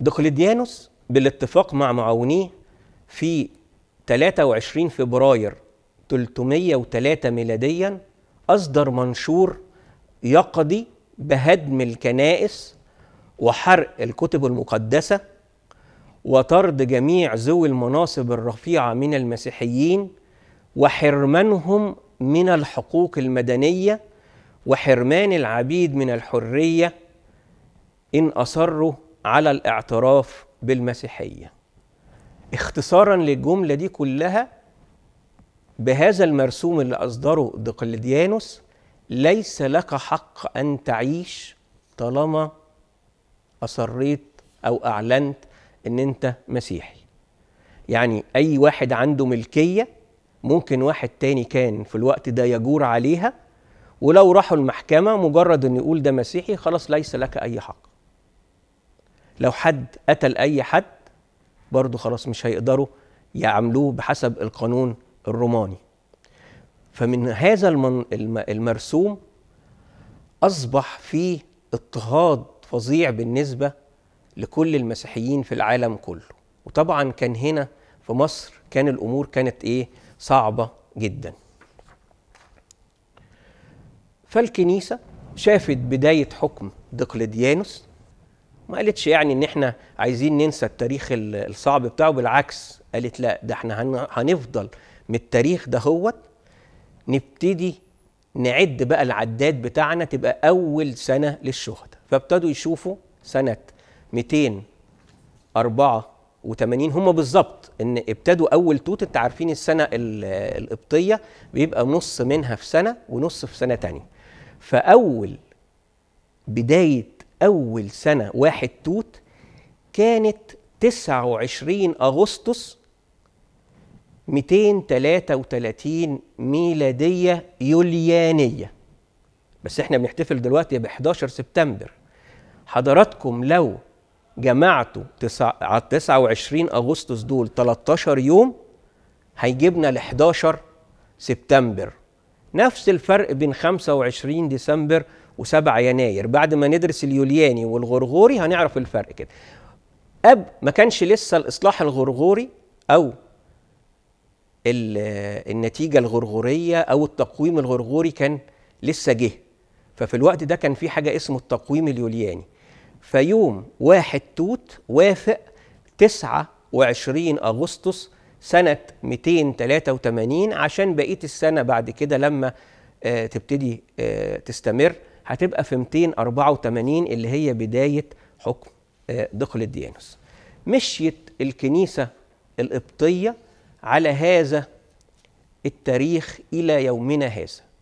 دقلديانوس بالاتفاق مع معاونيه في 23 فبراير 303 ميلاديا أصدر منشور يقضي بهدم الكنائس وحرق الكتب المقدسة وطرد جميع ذوي المناصب الرفيعة من المسيحيين وحرمانهم من الحقوق المدنية وحرمان العبيد من الحرية إن أصروا على الاعتراف بالمسيحيه اختصارا للجمله دي كلها بهذا المرسوم اللي اصدره دقلديانوس ليس لك حق ان تعيش طالما اصريت او اعلنت ان انت مسيحي يعني اي واحد عنده ملكيه ممكن واحد تاني كان في الوقت ده يجور عليها ولو راحوا المحكمه مجرد ان يقول ده مسيحي خلاص ليس لك اي حق لو حد قتل اي حد برضه خلاص مش هيقدروا يعملوه بحسب القانون الروماني فمن هذا المرسوم اصبح في اضطهاد فظيع بالنسبه لكل المسيحيين في العالم كله وطبعا كان هنا في مصر كان الامور كانت ايه صعبه جدا فالكنيسه شافت بدايه حكم دقلديانوس ما قالتش يعني ان احنا عايزين ننسى التاريخ الصعب بتاعه بالعكس قالت لا ده احنا هنفضل من التاريخ ده هو نبتدي نعد بقى العداد بتاعنا تبقى اول سنه للشهداء فابتدوا يشوفوا سنه 284 هم بالظبط ان ابتدوا اول توت انت عارفين السنه القبطيه بيبقى نص منها في سنه ونص في سنه تانية فاول بدايه أول سنة واحد توت كانت 29 أغسطس 233 ميلادية يوليانية بس احنا بنحتفل دلوقتي ب 11 سبتمبر حضراتكم لو جمعتوا على 29 أغسطس دول 13 يوم هيجيبنا ل 11 سبتمبر نفس الفرق بين 25 ديسمبر و7 يناير بعد ما ندرس اليولياني والغرغوري هنعرف الفرق كده اب ما كانش لسه الاصلاح الغرغوري او النتيجه الغرغوريه او التقويم الغرغوري كان لسه جه ففي الوقت ده كان في حاجه اسمه التقويم اليولياني فيوم واحد توت وافق 29 اغسطس سنه 283 عشان بقيه السنه بعد كده لما آه، تبتدي آه، تستمر هتبقى في 284 اللي هي بداية حكم آه، الديانوس مشيت الكنيسة القبطية على هذا التاريخ إلى يومنا هذا